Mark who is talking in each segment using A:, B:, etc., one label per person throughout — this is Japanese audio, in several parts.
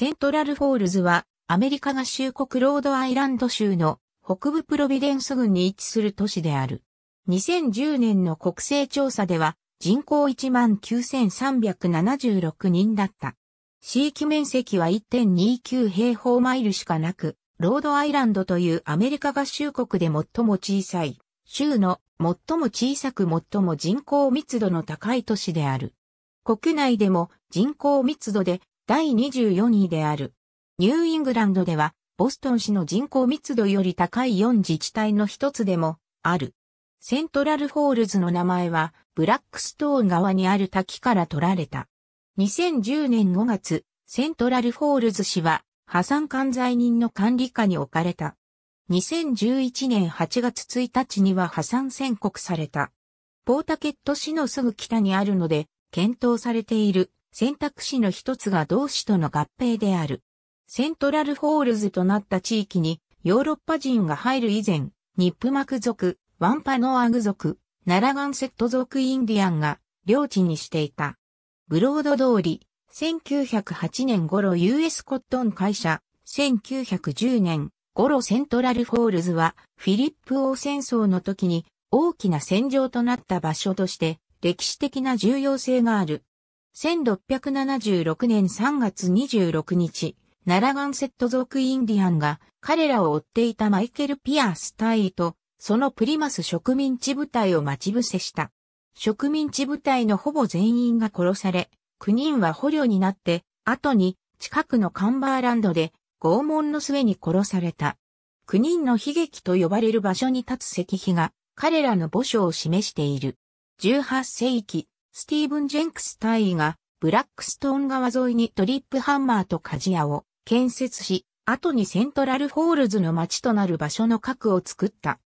A: セントラルフォールズは、アメリカ合衆国ロードアイランド州の北部プロビデンス郡に位置する都市である。2010年の国勢調査では、人口19,376人だった。地域面積は1.29平方マイルしかなく、ロードアイランドというアメリカ合衆国で最も小さい、州の最も小さく最も人口密度の高い都市である。国内でも人口密度で第24位である。ニューイングランドでは、ボストン市の人口密度より高い4自治体の一つでも、ある。セントラルホールズの名前は、ブラックストーン側にある滝から取られた。2010年5月、セントラルホールズ市は、破産管財人の管理下に置かれた。2011年8月1日には破産宣告された。ポータケット市のすぐ北にあるので、検討されている選択肢の一つが同市との合併である。セントラルホールズとなった地域にヨーロッパ人が入る以前、ニップマク族、ワンパノアグ族、ナラガンセット族インディアンが領地にしていた。ブロード通り、1908年頃 US コットン会社、1910年頃セントラルフォールズはフィリップ王戦争の時に大きな戦場となった場所として歴史的な重要性がある。1676年3月26日、ナラガンセット族インディアンが彼らを追っていたマイケル・ピアース大尉とそのプリマス植民地部隊を待ち伏せした。植民地部隊のほぼ全員が殺され、9人は捕虜になって、後に近くのカンバーランドで拷問の末に殺された。9人の悲劇と呼ばれる場所に立つ石碑が彼らの墓所を示している。18世紀、スティーブン・ジェンクス大尉が、ブラックストーン川沿いにトリップハンマーと鍛冶屋を建設し、後にセントラルホールズの町となる場所の核を作った。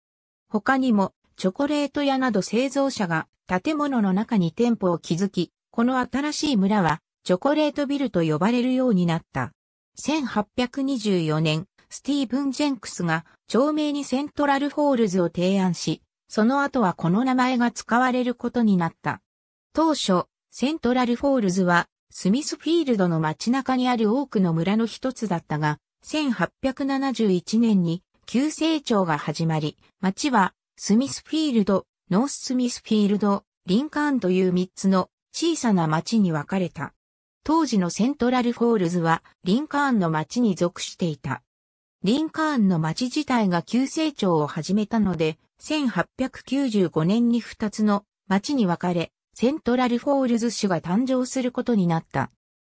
A: 他にも、チョコレート屋など製造者が建物の中に店舗を築き、この新しい村はチョコレートビルと呼ばれるようになった。1824年、スティーブン・ジェンクスが町名にセントラルホールズを提案し、その後はこの名前が使われることになった。当初、セントラルフォールズは、スミスフィールドの街中にある多くの村の一つだったが、1871年に急成長が始まり、街はスミスフィールド、ノーススミスフィールド、リンカーンという三つの小さな街に分かれた。当時のセントラルフォールズはリンカーンの街に属していた。リンカーンの街自体が急成長を始めたので、1895年に二つの街に分かれ、セントラルフォールズ市が誕生することになった。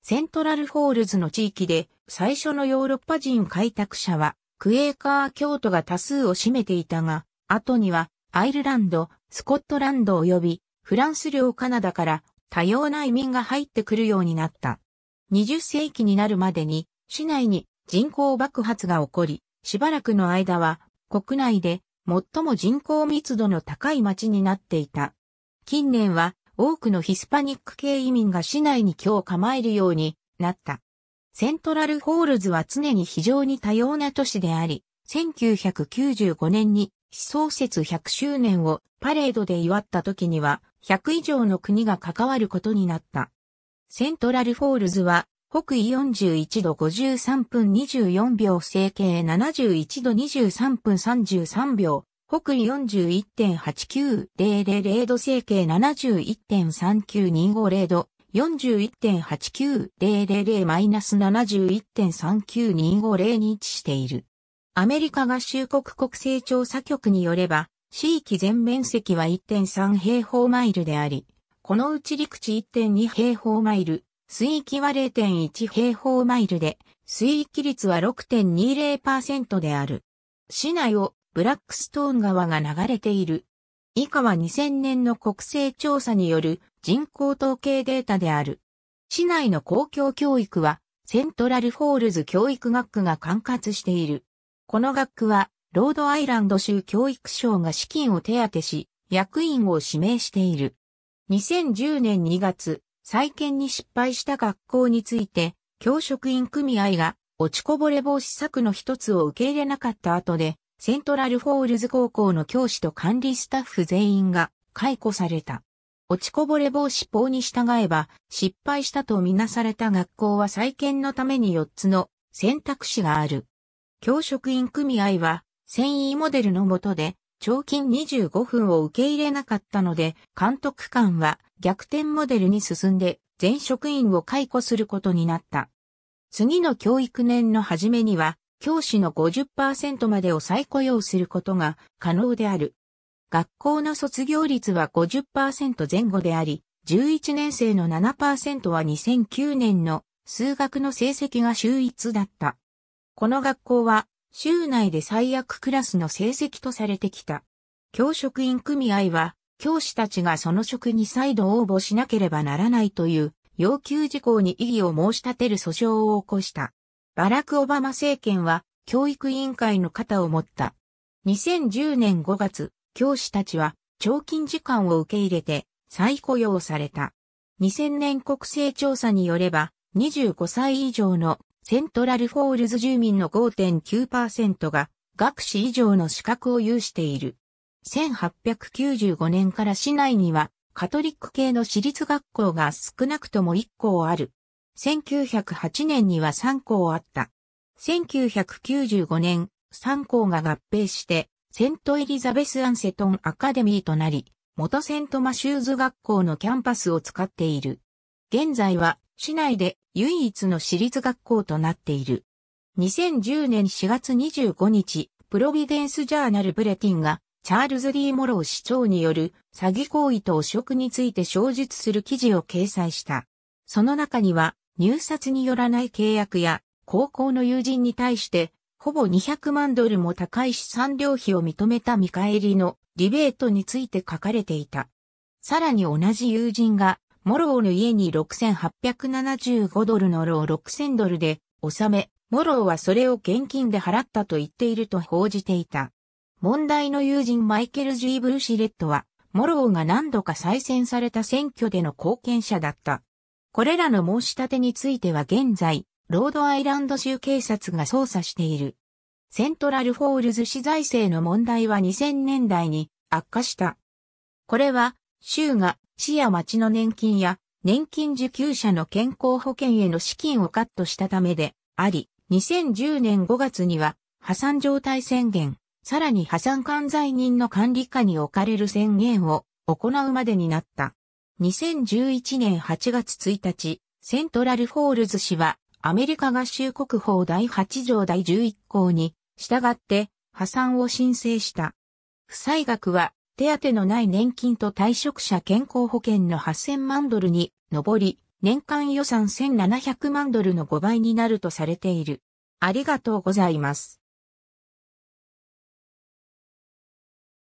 A: セントラルフォールズの地域で最初のヨーロッパ人開拓者はクエーカー教徒が多数を占めていたが、後にはアイルランド、スコットランド及びフランス領カナダから多様な移民が入ってくるようになった。20世紀になるまでに市内に人口爆発が起こり、しばらくの間は国内で最も人口密度の高い町になっていた。近年は多くのヒスパニック系移民が市内に居を構えるようになった。セントラルホールズは常に非常に多様な都市であり、1995年に思想設100周年をパレードで祝った時には100以上の国が関わることになった。セントラルフォールズは北緯41度53分24秒整形71度23分33秒北緯41.89000度整形71.39250度41.89000-71.39250に位置している。アメリカ合衆国国勢調査局によれば、地域全面積は1.3平方マイルであり、このうち陸地1.2平方マイル、水域は0.1平方マイルで、水域率は6.20%である。市内をブラックストーン川が流れている。以下は2000年の国勢調査による人口統計データである。市内の公共教育は、セントラルフォールズ教育学区が管轄している。この学区は、ロードアイランド州教育省が資金を手当てし、役員を指名している。2010年2月、再建に失敗した学校について、教職員組合が落ちこぼれ防止策の一つを受け入れなかった後で、セントラルフォールズ高校の教師と管理スタッフ全員が解雇された。落ちこぼれ防止法に従えば失敗したとみなされた学校は再建のために4つの選択肢がある。教職員組合は繊維モデルの下で長金25分を受け入れなかったので、監督官は逆転モデルに進んで全職員を解雇することになった。次の教育年の初めには教師の50%までを再雇用することが可能である。学校の卒業率は50%前後であり、11年生の7%は2009年の数学の成績が秀逸だった。この学校は州内で最悪クラスの成績とされてきた。教職員組合は教師たちがその職に再度応募しなければならないという要求事項に異議を申し立てる訴訟を起こした。バラク・オバマ政権は教育委員会の肩を持った。2010年5月、教師たちは長勤時間を受け入れて再雇用された。2000年国勢調査によれば、25歳以上のセントラルフォールズ住民の5.9%が学士以上の資格を有している。1895年から市内にはカトリック系の私立学校が少なくとも1校ある。1908年には3校あった。1995年、3校が合併して、セントエリザベス・アンセトン・アカデミーとなり、元セントマシューズ学校のキャンパスを使っている。現在は市内で唯一の私立学校となっている。2010年4月25日、プロビデンス・ジャーナル・ブレティンが、チャールズ・リー・モロー市長による詐欺行為と汚職について詳述する記事を掲載した。その中には、入札によらない契約や、高校の友人に対して、ほぼ200万ドルも高い資産料費を認めた見返りのリベートについて書かれていた。さらに同じ友人が、モローの家に6875ドルのロー6000ドルで納め、モローはそれを現金で払ったと言っていると報じていた。問題の友人マイケル・ジー・ブルシレットは、モローが何度か再選された選挙での貢献者だった。これらの申し立てについては現在、ロードアイランド州警察が捜査している。セントラルフォールズ市財政の問題は2000年代に悪化した。これは、州が市や町の年金や年金受給者の健康保険への資金をカットしたためであり、2010年5月には破産状態宣言、さらに破産管財人の管理下に置かれる宣言を行うまでになった。2011年8月1日、セントラルフォールズ氏は、アメリカ合衆国法第8条第11項に、従って、破産を申請した。負債額は、手当のない年金と退職者健康保険の8000万ドルに上り、年間予算1700万ドルの5倍になるとされている。ありがとうございます。